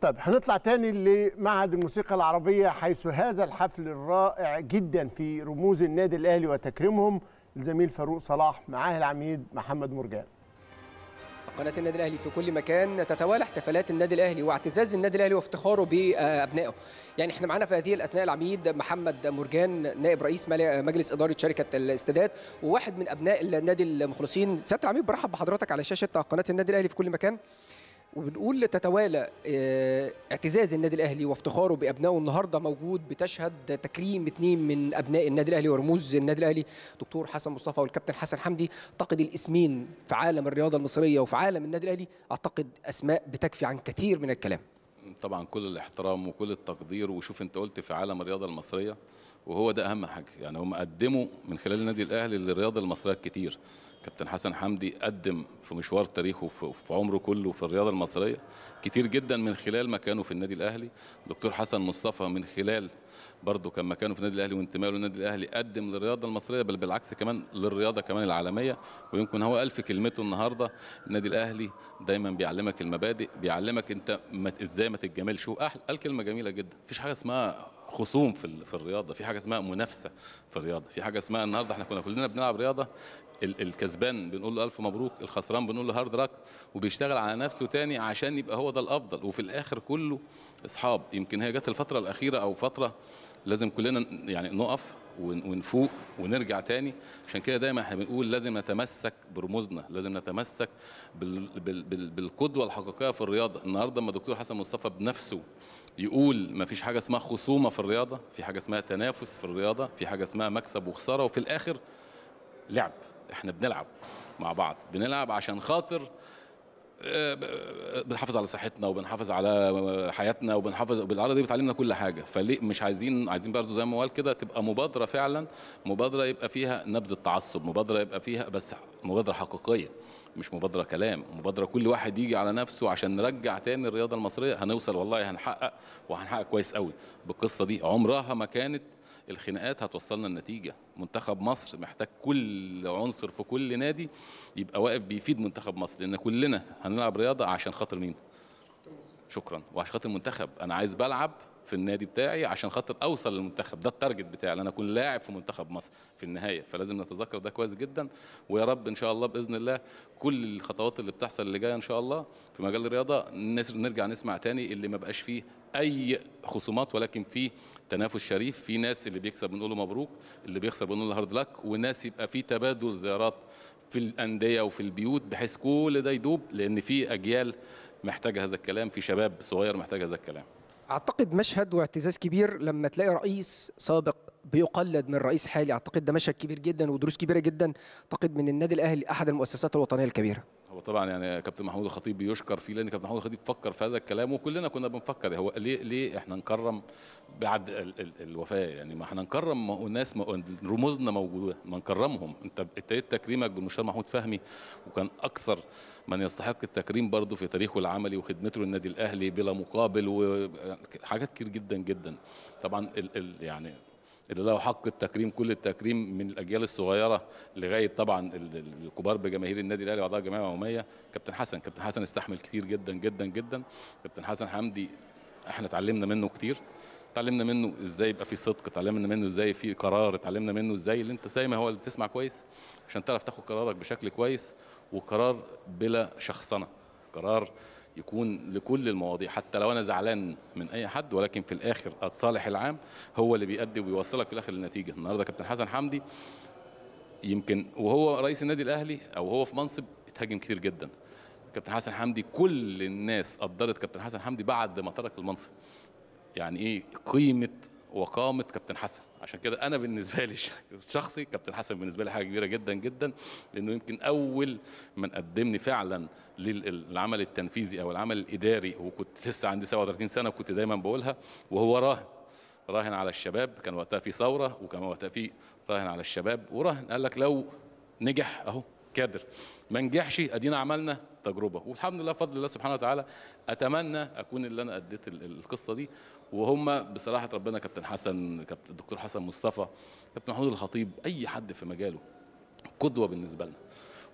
طيب هنطلع تاني لمعهد الموسيقى العربية حيث هذا الحفل الرائع جدا في رموز النادي الأهلي وتكريمهم الزميل فاروق صلاح معاه العميد محمد مرجان قناة النادي الأهلي في كل مكان تتوالى احتفالات النادي الأهلي واعتزاز النادي الأهلي وافتخاره بأبنائه يعني احنا معانا في هذه الأثناء العميد محمد مرجان نائب رئيس مجلس إدارة شركة الاستادات وواحد من أبناء النادي المخلصين سيادة العميد برحب بحضرتك على شاشة قناة النادي الأهلي في كل مكان وبنقول تتوالى آه، اعتزاز النادي الاهلي وافتخاره بابنائه النهارده موجود بتشهد تكريم اثنين من ابناء النادي الاهلي ورموز النادي الاهلي دكتور حسن مصطفى والكابتن حسن حمدي اعتقد الاسمين في عالم الرياضه المصريه وفي عالم النادي الاهلي اعتقد اسماء بتكفي عن كثير من الكلام طبعا كل الاحترام وكل التقدير وشوف انت قلت في عالم الرياضه المصريه وهو ده اهم حاجه يعني هم قدموا من خلال النادي الاهلي للرياضه المصريه كتير كابتن حسن حمدي قدم في مشوار تاريخه في عمره كله في الرياضه المصريه كتير جدا من خلال مكانه في النادي الاهلي دكتور حسن مصطفى من خلال برضه كان مكانه في النادي الاهلي وانتمائه للنادي الاهلي قدم للرياضه المصريه بل بالعكس كمان للرياضه كمان العالميه ويمكن هو الف كلمته النهارده النادي الاهلي دايما بيعلمك المبادئ بيعلمك انت ازاي ما تتجاملش هو قال كلمه جميله جدا مفيش حاجه اسمها خصوم في في الرياضه في حاجه اسمها منافسه في الرياضه في حاجه اسمها النهارده احنا كنا كلنا بنلعب رياضه الكسبان بنقول له الف مبروك الخسران بنقول له هارد راك وبيشتغل على نفسه تاني عشان يبقى هو ده الافضل وفي الاخر كله اصحاب يمكن هي جت الفتره الاخيره او فتره لازم كلنا يعني نقف ونفوق ونرجع تاني عشان كده دايما احنا بنقول لازم نتمسك برموزنا لازم نتمسك بالقدوه الحقيقيه في الرياضه النهارده لما دكتور حسن مصطفى بنفسه يقول ما فيش حاجه اسمها خصومه في الرياضه في حاجه اسمها تنافس في الرياضه في حاجه اسمها مكسب وخساره وفي الاخر لعب احنا بنلعب مع بعض بنلعب عشان خاطر آه، بنحافظ على صحتنا وبنحافظ على حياتنا وبنحافظ بالعرض دي بتعلمنا كل حاجه فليه مش عايزين عايزين برضه زي ما قال كده تبقى مبادره فعلا مبادره يبقى فيها نبذ التعصب مبادره يبقى فيها بس مبادره حقيقيه مش مبادره كلام مبادره كل واحد يجي على نفسه عشان نرجع تاني الرياضه المصريه هنوصل والله هنحقق وهنحقق كويس قوي بالقصه دي عمرها ما كانت الخناقات هتوصلنا لنتيجه منتخب مصر محتاج كل عنصر في كل نادي يبقى واقف بيفيد منتخب مصر لان كلنا هنلعب رياضه عشان خاطر مين شكرا وعشان خاطر المنتخب انا عايز بلعب في النادي بتاعي عشان خاطر اوصل للمنتخب ده التارجت بتاعي ان انا اكون لاعب في منتخب مصر في النهايه فلازم نتذكر ده كويس جدا ويا رب ان شاء الله باذن الله كل الخطوات اللي بتحصل اللي جايه ان شاء الله في مجال الرياضه نرجع نسمع تاني اللي ما بقاش فيه اي خصومات ولكن في تنافس شريف في ناس اللي بيكسب بنقول له مبروك اللي بيخسر بنقول له هارد لك وناس يبقى في تبادل زيارات في الانديه وفي البيوت بحيث كل ده يدوب لان في اجيال محتاجه هذا الكلام في شباب صغير محتاج هذا الكلام اعتقد مشهد واعتزاز كبير لما تلاقي رئيس سابق بيقلد من رئيس حالي اعتقد ده مشهد كبير جدا ودروس كبيره جدا اعتقد من النادي الاهلي احد المؤسسات الوطنيه الكبيره وطبعا يعني كابتن محمود الخطيب بيشكر فيه لان كابتن محمود الخطيب فكر في هذا الكلام وكلنا كنا بنفكر هو ليه ليه احنا نكرم بعد ال ال الوفاه يعني ما احنا نكرم ناس رموزنا موجوده ما نكرمهم انت ابتديت تكريمك بالمشار محمود فهمي وكان اكثر من يستحق التكريم برضه في تاريخه العملي وخدمته للنادي الاهلي بلا مقابل وحاجات كتير جدا جدا طبعا ال ال يعني اللي له حق التكريم كل التكريم من الاجيال الصغيره لغايه طبعا الكبار بجماهير النادي الاهلي واعضاء الجمعيه العموميه كابتن حسن كابتن حسن استحمل كتير جدا جدا جدا كابتن حسن حمدي احنا اتعلمنا منه كتير اتعلمنا منه ازاي يبقى في صدق اتعلمنا منه ازاي في قرار اتعلمنا منه ازاي اللي انت زي ما هو اللي تسمع كويس عشان تعرف تاخد قرارك بشكل كويس وقرار بلا شخصنه قرار يكون لكل المواضيع حتى لو انا زعلان من اي حد ولكن في الاخر الصالح العام هو اللي بيأدي وبيوصلك في الاخر للنتيجه النهارده كابتن حسن حمدي يمكن وهو رئيس النادي الاهلي او هو في منصب اتهاجم كتير جدا كابتن حسن حمدي كل الناس قدرت كابتن حسن حمدي بعد ما ترك المنصب يعني ايه قيمه وقامت كابتن حسن عشان كده انا بالنسبه لي شخصي كابتن حسن بالنسبه لي حاجه كبيره جدا جدا لانه يمكن اول من قدمني فعلا للعمل التنفيذي او العمل الاداري وكنت لسه عندي 37 سنه وكنت دايما بقولها وهو راهن راهن على الشباب كان وقتها في ثوره وكان وقتها في راهن على الشباب وراهن قال لك لو نجح اهو كادر ما نجحش ادينا عملنا تجربه والحمد لله بفضل الله سبحانه وتعالى اتمنى اكون اللي انا اديت القصه دي وهم بصراحه ربنا كابتن حسن كابتن الدكتور حسن مصطفى كابتن محمود الخطيب اي حد في مجاله قدوه بالنسبه لنا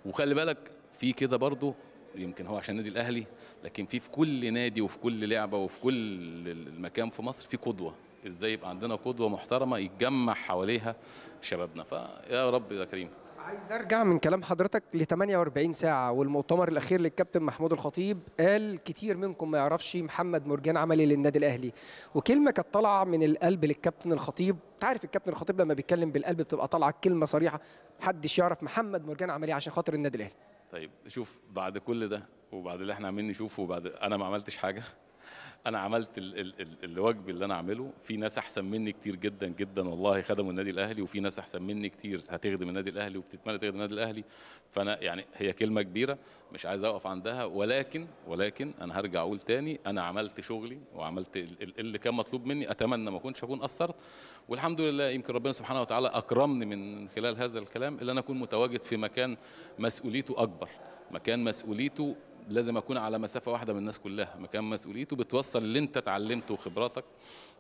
وخلي بالك في كده برضه يمكن هو عشان النادي الاهلي لكن في في كل نادي وفي كل لعبه وفي كل المكان في مصر في قدوه ازاي يبقى عندنا قدوه محترمه يتجمع حواليها شبابنا فيا رب يا كريم عايز ارجع من كلام حضرتك ل 48 ساعه والمؤتمر الاخير للكابتن محمود الخطيب قال كتير منكم ما يعرفش محمد مرجان عمل ايه للنادي الاهلي وكلمه كانت طالعه من القلب للكابتن الخطيب انت عارف الكابتن الخطيب لما بيتكلم بالقلب بتبقى طالعه كلمه صريحه محدش يعرف محمد مرجان عمل ايه عشان خاطر النادي الاهلي طيب شوف بعد كل ده وبعد اللي احنا عاملين نشوفه وبعد انا ما عملتش حاجه انا عملت ال ال ال الواجب اللي انا عامله في ناس احسن مني كتير جدا جدا والله خدموا النادي الاهلي وفي ناس احسن مني كتير هتخدم النادي الاهلي وبتتمنى تخدم النادي الاهلي فانا يعني هي كلمه كبيره مش عايز اقف عندها ولكن ولكن انا هرجع اقول تاني انا عملت شغلي وعملت اللي كان مطلوب مني اتمنى ما اكونش اكون قصرت والحمد لله يمكن ربنا سبحانه وتعالى اكرمني من خلال هذا الكلام اللي انا اكون متواجد في مكان مسؤوليته اكبر مكان مسؤوليته لازم اكون على مسافه واحده من الناس كلها مكان مسؤوليته بتوصل اللي انت اتعلمته وخبراتك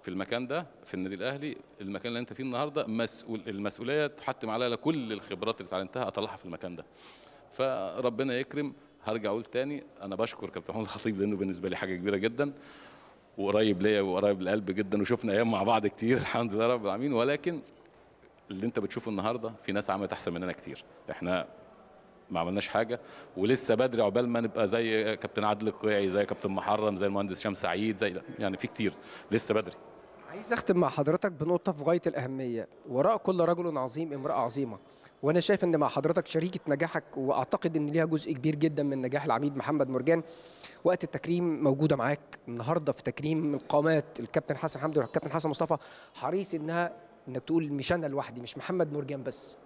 في المكان ده في النادي الاهلي المكان اللي انت فيه النهارده مسؤول المسؤوليه تحتم عليا كل الخبرات اللي اتعلمتها اطلعها في المكان ده فربنا يكرم هرجع اقول تاني انا بشكر كابتن محمود الخطيب لانه بالنسبه لي حاجه كبيره جدا وقريب ليا وقريب للقلب جدا وشفنا ايام مع بعض كتير الحمد لله رب العالمين ولكن اللي انت بتشوفه النهارده في ناس عملت احسن مننا كتير احنا ما عملناش حاجه ولسه بدري عقبال ما نبقى زي كابتن عادل القيعي زي كابتن محرم زي المهندس شمس سعيد زي يعني في كتير لسه بدري عايز اختم مع حضرتك بنقطه في غايه الاهميه وراء كل رجل عظيم امراه عظيمه وانا شايف ان مع حضرتك شريكه نجاحك واعتقد ان ليها جزء كبير جدا من نجاح العميد محمد مرجان وقت التكريم موجوده معاك النهارده في تكريم القامات الكابتن حسن حمدي والكابتن حسن مصطفى حريص انها انك تقول مش انا لوحدي مش محمد مرجان بس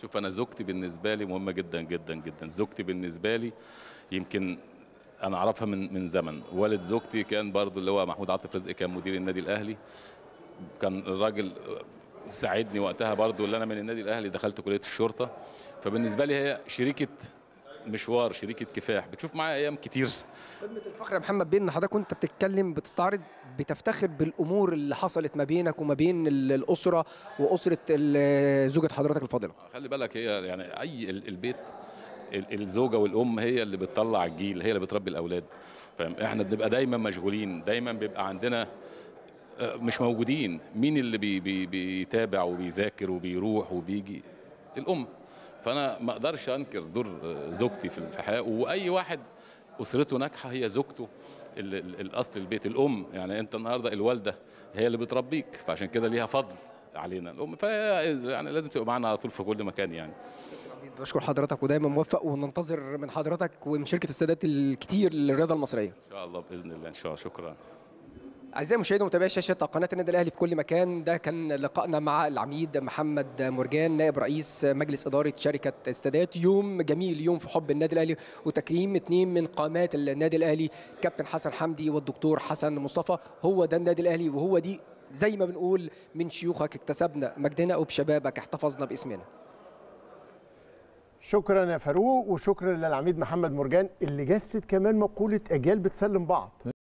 شوف انا زوجتي بالنسبه لي مهمه جدا جدا جدا زوجتي بالنسبه لي يمكن انا اعرفها من من زمن والد زوجتي كان برضو اللي هو محمود عاطف رزق كان مدير النادي الاهلي كان الراجل ساعدني وقتها برضو اللي انا من النادي الاهلي دخلت كليه الشرطه فبالنسبه لي هي شريكه مشوار شريكه كفاح بتشوف معايا ايام كتير قمه الفخر يا محمد بين حضرتك وانت بتتكلم بتستعرض بتفتخر بالامور اللي حصلت ما بينك وما بين الاسره واسره زوجه حضرتك الفاضله خلي بالك هي يعني اي البيت الزوجه والام هي اللي بتطلع الجيل هي اللي بتربي الاولاد فاهم احنا بنبقى دايما مشغولين دايما بيبقى عندنا آه، مش موجودين مين اللي بي بي بيتابع وبيذاكر وبيروح وبيجي الام فانا ما اقدرش انكر دور زوجتي في الحياه واي واحد اسرته ناجحه هي زوجته الاصل البيت الام يعني انت النهارده الوالده هي اللي بتربيك فعشان كده ليها فضل علينا الام يعني لازم تبقى معانا على طول في كل مكان يعني بشكر حضرتك ودايما موفق وننتظر من حضرتك ومن شركه السادات الكتير للرياضه المصريه ان شاء الله باذن الله ان شاء الله شكرا اعزائي المشاهدين ومتابعي شاشه قناه النادي الاهلي في كل مكان ده كان لقائنا مع العميد محمد مرجان نائب رئيس مجلس اداره شركه استادات يوم جميل يوم في حب النادي الاهلي وتكريم اثنين من قامات النادي الاهلي كابتن حسن حمدي والدكتور حسن مصطفى هو ده النادي الاهلي وهو دي زي ما بنقول من شيوخك اكتسبنا مجدنا وبشبابك احتفظنا باسمنا شكرا يا فاروق وشكرا للعميد محمد مرجان اللي جسد كمان مقوله اجيال بتسلم بعض